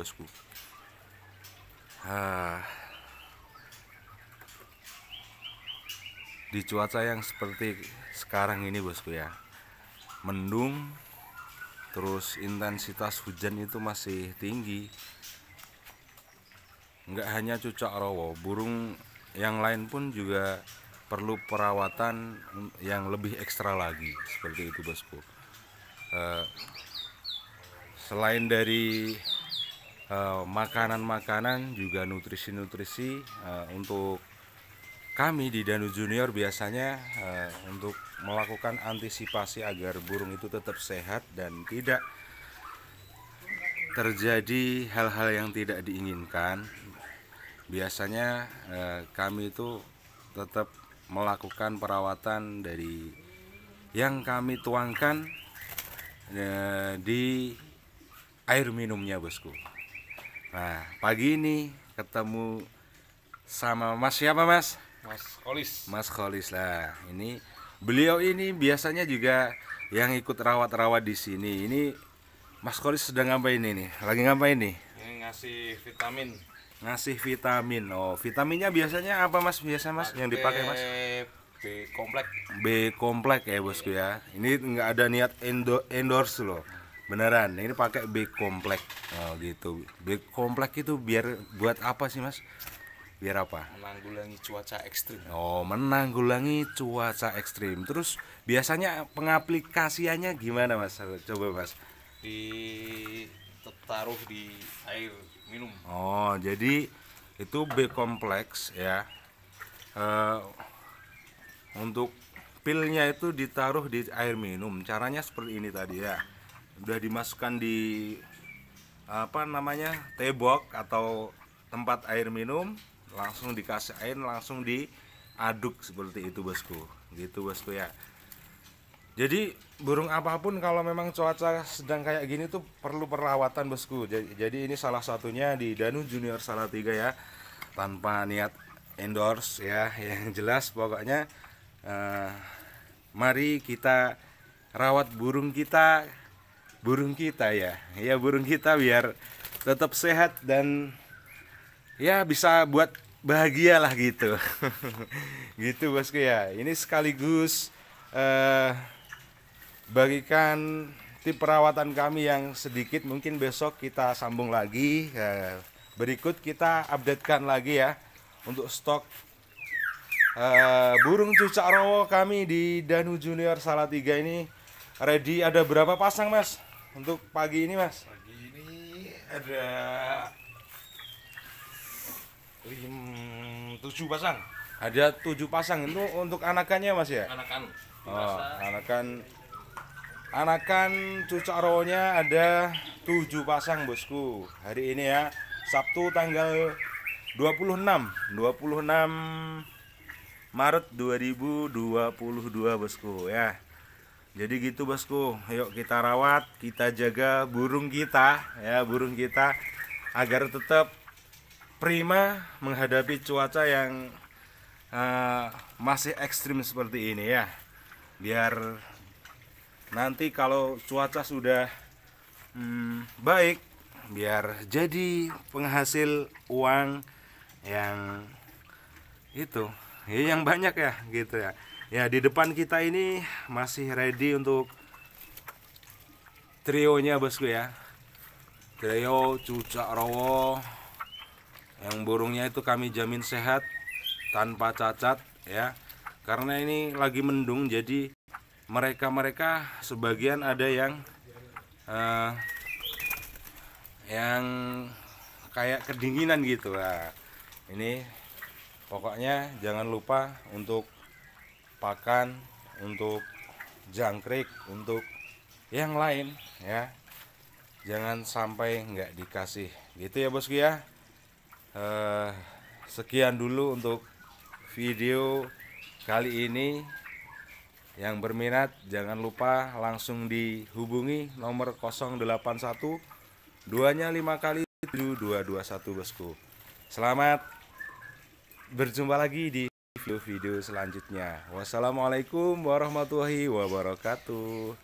bosku ah. di cuaca yang seperti sekarang ini bosku ya mendung terus intensitas hujan itu masih tinggi nggak hanya cucak rowo burung yang lain pun juga perlu perawatan yang lebih ekstra lagi seperti itu bosku uh, selain dari Eh, makanan-makanan juga nutrisi-nutrisi eh, untuk kami di Danu Junior biasanya eh, untuk melakukan antisipasi agar burung itu tetap sehat dan tidak terjadi hal-hal yang tidak diinginkan biasanya eh, kami itu tetap melakukan perawatan dari yang kami tuangkan eh, di air minumnya bosku Nah, pagi ini ketemu sama Mas siapa Mas? Mas Kolis. Mas Kolis lah. Ini beliau ini biasanya juga yang ikut rawat-rawat di sini. Ini Mas Kolis sedang ngapain ini Lagi ngapain nih? Ini ngasih vitamin. Ngasih vitamin. Oh, vitaminnya biasanya apa Mas? Biasanya Mas Pake yang dipakai Mas? B komplek. B komplek ya bosku ya. Ini nggak ada niat endo endorse loh beneran ini pakai B komplek oh, gitu B komplek itu biar buat apa sih mas biar apa menanggulangi cuaca ekstrim oh menanggulangi cuaca ekstrim terus biasanya pengaplikasiannya gimana mas coba mas di taruh di air minum oh jadi itu B kompleks ya uh, untuk pilnya itu ditaruh di air minum caranya seperti ini tadi ya udah dimasukkan di apa namanya tebok atau tempat air minum langsung dikasih air langsung diaduk seperti itu bosku gitu bosku ya jadi burung apapun kalau memang cuaca sedang kayak gini tuh perlu perawatan bosku jadi ini salah satunya di Danu Junior Salatiga ya tanpa niat endorse ya yang jelas pokoknya eh, mari kita rawat burung kita burung kita ya ya burung kita biar tetap sehat dan ya bisa buat bahagia lah gitu gitu bosku ya ini sekaligus eh, bagikan tip perawatan kami yang sedikit mungkin besok kita sambung lagi eh, berikut kita updatekan lagi ya untuk stok Uh, burung cucak rowo kami di Danu Junior Salatiga ini ready ada berapa pasang mas? untuk pagi ini mas pagi ini ada lim tujuh pasang ada tujuh pasang itu untuk anakannya mas ya anakan oh, anakan anakan cucak rowonya ada tujuh pasang bosku hari ini ya Sabtu tanggal 26 26 Maret 2022 bosku ya jadi gitu bosku, yuk kita rawat, kita jaga burung kita ya, burung kita agar tetap prima menghadapi cuaca yang uh, masih ekstrim seperti ini ya. Biar nanti kalau cuaca sudah hmm, baik, biar jadi penghasil uang yang itu, ya yang banyak ya gitu ya. Ya di depan kita ini masih ready untuk trionya bosku ya. Trio cucak rowo yang burungnya itu kami jamin sehat tanpa cacat ya. Karena ini lagi mendung jadi mereka-mereka sebagian ada yang uh, yang kayak kedinginan gitu lah. Ini pokoknya jangan lupa untuk pakan untuk jangkrik untuk yang lain ya jangan sampai nggak dikasih gitu ya bosku ya eh, sekian dulu untuk video kali ini yang berminat jangan lupa langsung dihubungi nomor 081 duanya 5 kali 7221 bosku selamat berjumpa lagi di video-video selanjutnya. Wassalamualaikum warahmatullahi wabarakatuh.